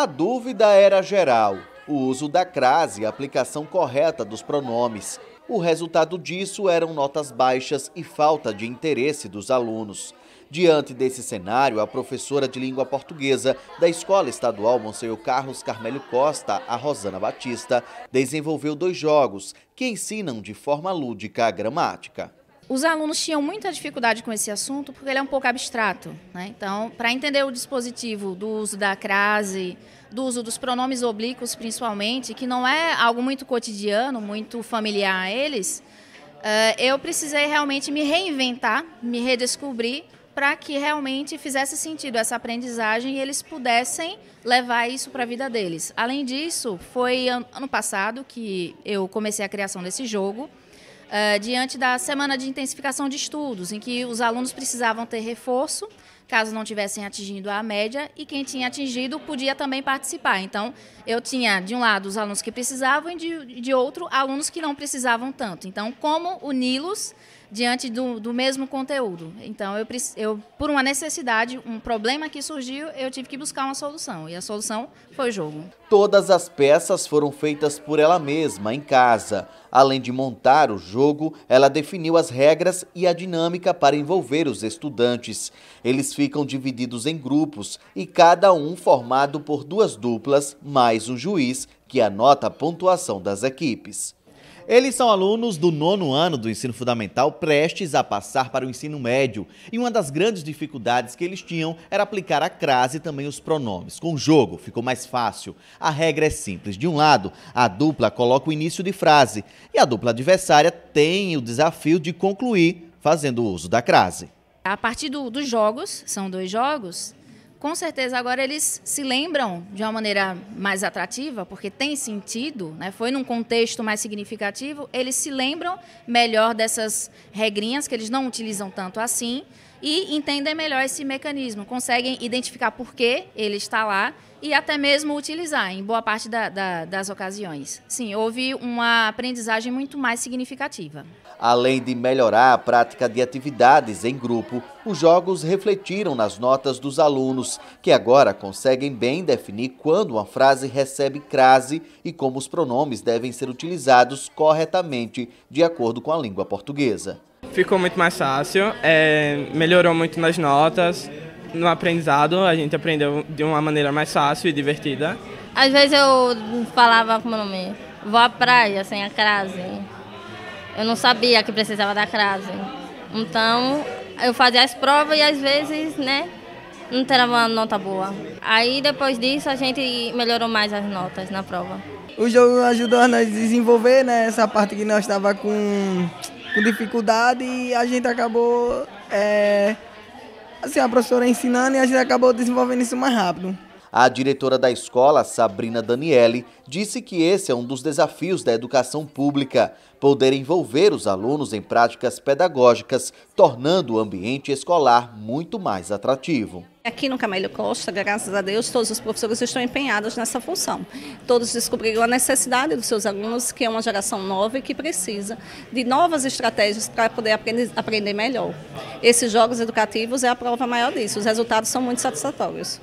A dúvida era geral: o uso da crase e a aplicação correta dos pronomes. O resultado disso eram notas baixas e falta de interesse dos alunos. Diante desse cenário, a professora de língua portuguesa da Escola Estadual Monsenhor Carlos Carmelo Costa, a Rosana Batista, desenvolveu dois jogos que ensinam de forma lúdica a gramática. Os alunos tinham muita dificuldade com esse assunto porque ele é um pouco abstrato. Né? Então, para entender o dispositivo do uso da crase, do uso dos pronomes oblíquos principalmente, que não é algo muito cotidiano, muito familiar a eles, eh, eu precisei realmente me reinventar, me redescobrir para que realmente fizesse sentido essa aprendizagem e eles pudessem levar isso para a vida deles. Além disso, foi ano passado que eu comecei a criação desse jogo uh, diante da semana de intensificação de estudos, em que os alunos precisavam ter reforço, caso não tivessem atingido a média, e quem tinha atingido podia também participar. Então, eu tinha, de um lado, os alunos que precisavam e, de, de outro, alunos que não precisavam tanto. Então, como uni-los diante do, do mesmo conteúdo. Então, eu, eu, por uma necessidade, um problema que surgiu, eu tive que buscar uma solução. E a solução foi o jogo. Todas as peças foram feitas por ela mesma, em casa. Além de montar o jogo, ela definiu as regras e a dinâmica para envolver os estudantes. Eles ficam divididos em grupos e cada um formado por duas duplas, mais um juiz que anota a pontuação das equipes. Eles são alunos do nono ano do ensino fundamental, prestes a passar para o ensino médio. E uma das grandes dificuldades que eles tinham era aplicar a crase e também os pronomes. Com o jogo, ficou mais fácil. A regra é simples. De um lado, a dupla coloca o início de frase e a dupla adversária tem o desafio de concluir fazendo uso da crase. A partir do, dos jogos, são dois jogos, com certeza agora eles se lembram de uma maneira mais atrativa, porque tem sentido, né? foi num contexto mais significativo, eles se lembram melhor dessas regrinhas que eles não utilizam tanto assim, e entendem melhor esse mecanismo, conseguem identificar por que ele está lá e até mesmo utilizar em boa parte da, da, das ocasiões. Sim, houve uma aprendizagem muito mais significativa. Além de melhorar a prática de atividades em grupo, os jogos refletiram nas notas dos alunos, que agora conseguem bem definir quando uma frase recebe crase e como os pronomes devem ser utilizados corretamente de acordo com a língua portuguesa. Ficou muito mais fácil, é, melhorou muito nas notas, no aprendizado a gente aprendeu de uma maneira mais fácil e divertida. Às vezes eu falava como meu nome, vou à praia sem a crase. Eu não sabia que precisava da crase. Então eu fazia as provas e às vezes, né, não tinha uma nota boa. Aí depois disso a gente melhorou mais as notas na prova. O jogo ajudou a nós desenvolver, né, essa parte que nós estava com com dificuldade e a gente acabou. É, assim, a professora ensinando e a gente acabou desenvolvendo isso mais rápido. A diretora da escola, Sabrina Daniele, disse que esse é um dos desafios da educação pública, poder envolver os alunos em práticas pedagógicas, tornando o ambiente escolar muito mais atrativo. Aqui é no Camelo Costa, graças a Deus, todos os professores estão empenhados nessa função. Todos descobriram a necessidade dos seus alunos, que é uma geração nova e que precisa de novas estratégias para poder aprender, aprender melhor. Esses jogos educativos é a prova maior disso. Os resultados são muito satisfatórios.